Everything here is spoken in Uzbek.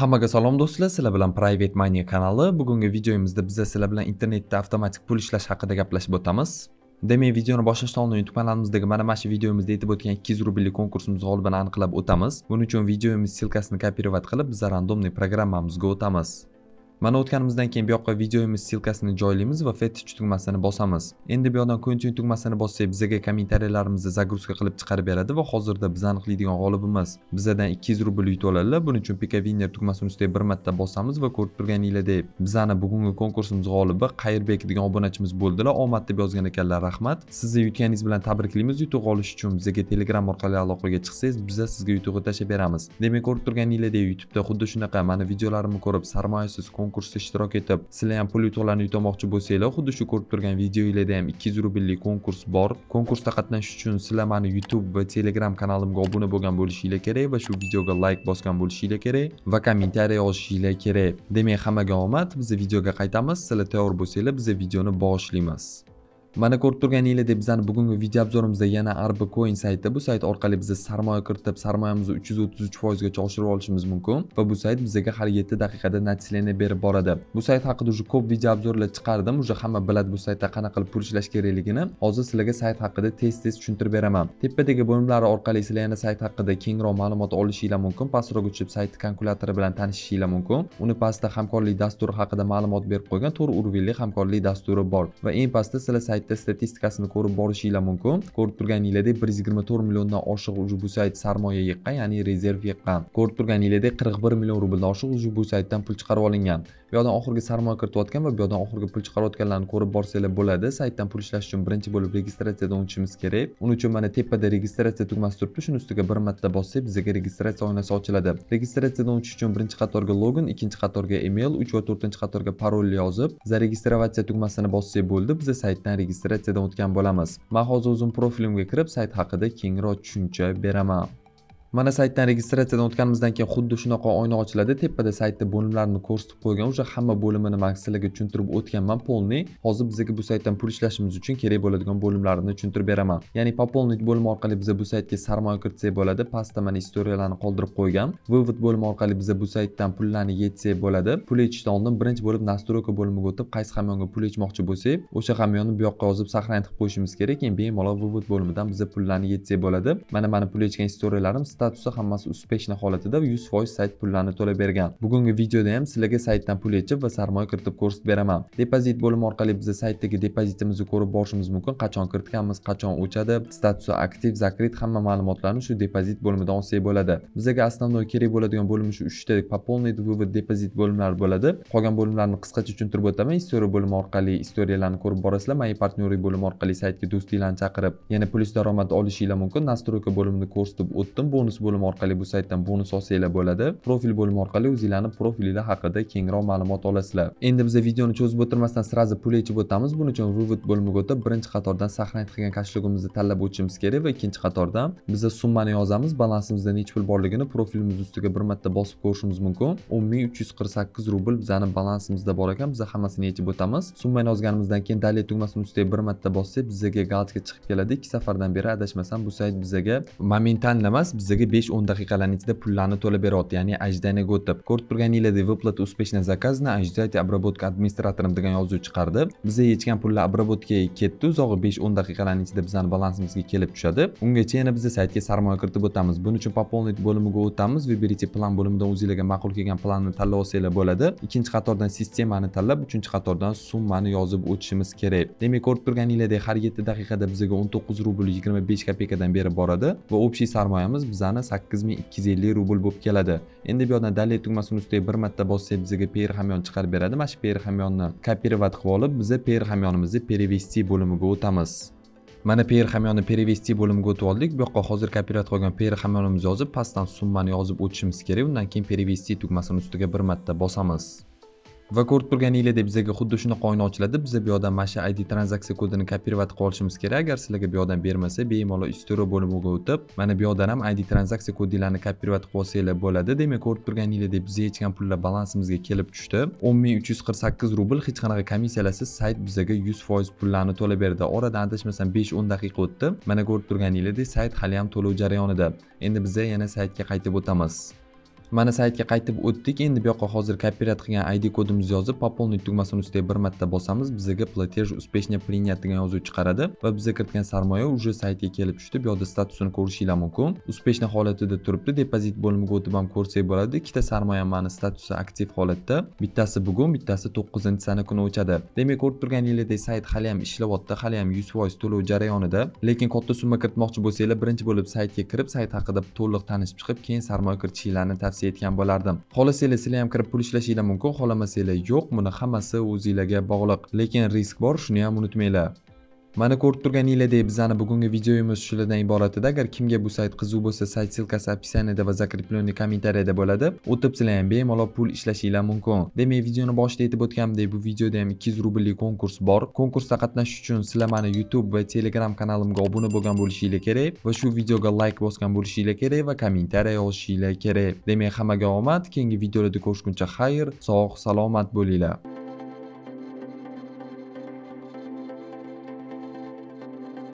Hammaga salom do'stlar, sizlar bilan Private Money kanali. Bugungi videomizda biz sizlar bilan internetda avtomatik pul ishlash haqida gaplashib o'tamiz. Demak, videoni boshlashdan oldin YouTube kanalimizdagi mana mana shu videomizda aytib o'tgan 200 rublik konkursimiz g'olibini aniqlab o'tamiz. Buning uchun videomiz ssilkasini kopirovat qilib, biz randomniy programmamizga o'tamiz. mana o'tganimizdan keyin bu yoqqa videomiz ssilkasini joylaymiz va fetish tugmasini bosamiz endi bu yoqdan continue tugmasini bossak bizaga kommentariyalarimizni загрузка qilib chiqarib beradi va hozirda biz aniqlaydigan g'olibimiz bizadan 200 rubl yutib oladilar buning uchun pika winner tugmasini ustiga bir marta bosamiz va ko'rib turganinglardek bizani bugungi konkursimiz g'olibi qayrbek degan obunachimiz bo'ldilar omad deb yozgan ekanlar rahmat sizni yutganingiz bilan tabriklaymiz yutuq olish uchun bizaga telegram orqali aloqaga chiqsangiz biza sizga yutuqni tashlab beramiz demak ko'rib turganingizdek youtubeda xuddi shunaqa mana videolarimni ko'rib sarmoyasiz konkurs konkursda ishtirok etib sizlar ham pul yutuqlarni yutamoqchi bo'lsanglar xuddi shu ko'rib turgan videolarda ham 200 rubllik konkurs bor konkursda qatnashish uchun sizlar mani youtube va telegram kanalimga obuna bo'lgan bo'lishinglar kerak va shu videoga like bosgan bo'lishinglar kerak va kommentariy yozishinglar kerak demak hammaga omad biz videoga qaytamiz sizlar tayyor bo'lsanglar biz videoni boshlaymiz mana ko'rib turganinglar deb bizani bugungi video obzorimizda yana Arbi coin sayti bu sayt orqali biz sarmoya kiritib sarmoyamizni uch yuz o'ttiz uch foizgacha oshirib olishimiz mumkin va bu sayt bizga har yetti daqiqada natijalarni berib boradi bu sayt haqida уже ko'p video obzorlar chiqardim уже hamma biladi bu saytda qanaqa qilib pul ishlash kerakligini hozir sizlarga sayt haqida tez tez tushuntirib beraman tepadagi bo'limlari orqali sizlar yana sayt haqida kengroq ma'lumot olishinglar mumkin pastroq uchib saytni kalkulyatori bilan tanishishinglar mumkin uni pastda hamkorlik dasturi haqida ma'lumot berib qo'ygan to'r urvilli hamkorlik dasturi bor va eng pastda sizlar saytda statistikasini ko'rib borishinglar mumkin ko'rib turganinglardek bir yuz yigirma to'rt milliondan oshiq уже bu sayt sarmoya yiqqan ya'ni rezerv yiqqan ko'rib turganinglardek qirq bir million rubldan oshiq уже bu saytdan pul chiqarib olingan bu yoqdan oxirgi sarmoya kiritayotgan va bu yoqdan oxirgi pul chiqarayotganlarni ko'rib borsanglar bo'ladi saytdan pul ishlash uchun birinchi bo'lib registratsiyadan o'tishimiz kerak uning uchun mana tepada registratsiya tugmasi turibdi shuni ustiga bir marta bossak bizga registratsiya oynasi ochiladi registratsiyadan o'tish uchun birinchi qatorga login ikkinchi qatorga email uch va to'rtinchi qatorga parol yozib zaregistratsiya tugmasini bossak bo'ldi biza saytdan registratsiyadan o'tgan bo'lamiz man hozir o'zim profilimga kirib sayt haqida kengroq tushuncha beraman mana saytdan registratsiyadan o'tganimizdan keyin xuddi shunaqa oyna ochiladi tepada saytda bo'limlarni ko'rsatib qo'ygan o'sha hamma bo'limini man sizlarga tushuntirib o'tganman polni. hozir bizga bu saytdan pul ishlashimiz uchun kerak bo'ladigan bo'limlarini tushuntirib beraman ya'ni пополнить bo'limi orqali biza bu saytga sarmoya kiritsak bo'ladi pastda mana istoriyalarni qoldirib qo'ygan вывод bo'limi orqali biza bu saytdan pullarni yetsak bo'ladi pul yechishdan oldin birinchi bo'lib настройка bo'limiga o'tib qaysi hamyonga pul yechmoqchi bo'lsak o'sha hamyonni bu yoqqa yozib сохранить qilib qo'yishimiz kerak keyin bemalol вывод bo'limidan biza pullarni yetsak bo'ladi mana mani pul yechgan istoriyalarim statusi hammasi успешно holatida 100% sayt pullarni to'lab bergan bugungi videoda ham sizlarga saytdan pul yechib va sarmoya kiritib ko'rsatib beraman depozit bo'limi orqali biz saytdagi depozitimizni ko'rib borishimiz mumkin qachon kiritganmiz qachon o'chadi statusi aktiv zakrit hamma ma'lumotlarni shu depozit bo'limidan olsak bo'ladi bizga основной kerak bo'ladigan bo'lim shu 3 ta вывод depozit bo'limlari bo'ladi qolgan bo'limlarni qisqacha tushuntirib o'taman istoriya bo'limi orqali istoriyalarni ko'rib borasizlar мои партнеры bo'limi orqali saytga do'stinglarni chaqirib yana plyus daromad olishinglar mumkin настройка bo'limini ko'rsatib o'tdim bonus bonus bo'limi orqali bu saytdan bonus olsanglar bo'ladi profil bo'limi orqali o'zinglarni profilinglar haqida kengroq ma'lumot olasizlar endi biza videoni cho'zib o'tirmasdan сразу pul yechib o'tamiz buning uchun ruvit bo'limiga o'tib birinchi qatordan saqlanib qilgan kashligimizni tanlab o'tishimiz kerak va ikkinchi qatordan biza summani yozamiz balansimizda necha pul borligini profilimiz ustiga bir marta bosib ko'rishimiz mumkin o'n ming uch yuz qirq sakkiz rubl bizani balansimizda bor ekan biza hammasini yechib o'tamiz summani yozganimizdan keyin dalya tugmasini ustiga bir marta bossak bizaga galatka chiqib keladi ikki safardan beri adashmasam bu sayt bizaga momentan emas bizaga hozirgi 5-10 daqiqalarni ichida pullarni to'lab beryapti ya'ni ajdani gotib ko'rib turganinglardek выплата успешно заказана ajdati обработка администратором degan yozuv chiqardi biza yechgan pullar обработкаga ketdi uzog'i 5-10 daqiqalarni ichida bizani balansimizga kelib tushadi ungacha yana biza saytga sarmoya kiritib o'tamiz buning uchun пополнить bo'limiga o'tamiz выберите plan bo'limidan o'zinglarga ma'qul kelgan planni tanlab olsanglar bo'ladi ikkinchi qatordan sistemani tanlab uchinchi qatordan summani yozib o'tishimiz kerak demak ko'rib turganinglardek har 7 daqiqada bizaga 19 rubl 25 kopeykadan berib boradi va общий sarmoyamiz bizani tugmachani sakkiz ming ikki yuz ellik rubl bo'lib keladi endi bu yoqdan dalil tugmasini ustiga bir marta bossak bizga per hamyon chiqarib beradi mana shu per hamyonni kopirovat qilib olib biza per hamyonimizni перевести bo'limiga o'tamiz mana per hamyonni перевести bo'limiga o'tib oldik bu yoqqa hozir kopirovat qilgan per hamyonimizni yozib pastdan summani yozib o'tishimiz kerak undan keyin перевести tugmasini ustiga bir marta bosamiz va ko'rib turganinglar deb bizga xuddi shunaqa qoyin ochiladi biza bu yoqdan mana shu id tranzaksiya kodini kopirovat qilib olishimiz kerak agar sizlarga bu yoqdan bermasa bemalol istura bo'limiga o'tib mana bu yoqdan ham id tranzaksiya kodinglarni kopirovat qilib olsanglar bo'ladi demak ko'rib deb bizga yetgan pullar balansimizga kelib tushdi o'n ming uch yuz qirq sakkiz rubl hech qanaqa komissiyalarsiz sayt bizaga yuz foiz pullarni to'lab berdi oradan adashmasam besh o'n daqiqa o'tdi mana ko'rib turganinglardek sayt haliyam to'lov jarayonida endi biza yana saytga qaytib o'tamiz mana saytga qaytib o'tdik endi bu yoqqa hozir kopirat qilgan id kodimizni yozib пополнить tugmasini ustiga bir marta bosamiz bizga platej успешно принят degan yozuv chiqaradi va bizga kiritgan sarmoya уже saytga kelib tushdi bu yoqda statusini ko'rishinglar mumkin успешно holatida turibdi depozit bo'limiga o'tib ham ko'rsak bo'ladi ikkita sarmoya mani statusi aktiv holatda bittasi bugun bittasi to'qqizinchi sana kuni o'chadi demak ko'rib turganingizdek sayt hali ham ishlayapti hali ham yuz foiz to'lov jarayonida lekin katta summa kiritmoqchi bo'lsanglar birinchi bo'lib saytga kirib sayt haqida to'liq tanishib chiqib keyin sarmoya kiritishingizni tavsiya tavsiya etgan bo'lardim xohlasanglar sizlar ham kirib pul ishlashinglar mumkin xohlamasanglar yo'q buni hammasi o'zinglarga bog'liq lekin risk bor shuni ham unutmanglar mana ko'rib turganinglardek bizani bugungi videomiz shulardan iborat edi agar kimga bu sayt qiziq bo'lsa sayt ссылкасы описаниеda va закрепленный kommentariyada bo'ladi o'tib sizlar ham bemalol pul ishlashinglar mumkin demak videoni boshida aytib o'tganimdek bu videoda ham 200 rubllik konkurs bor konkursda qatnashish uchun sizlar mana youtube va telegram kanalimga obuna bo'lgan bo'lishinglar kerak va shu videoga layk like bosgan bo'lishinglar kerak va kommentariya yozishinglar kerak demak hammaga omad keyingi videolarda ko'rishguncha xayr sog' salomat bo'linglar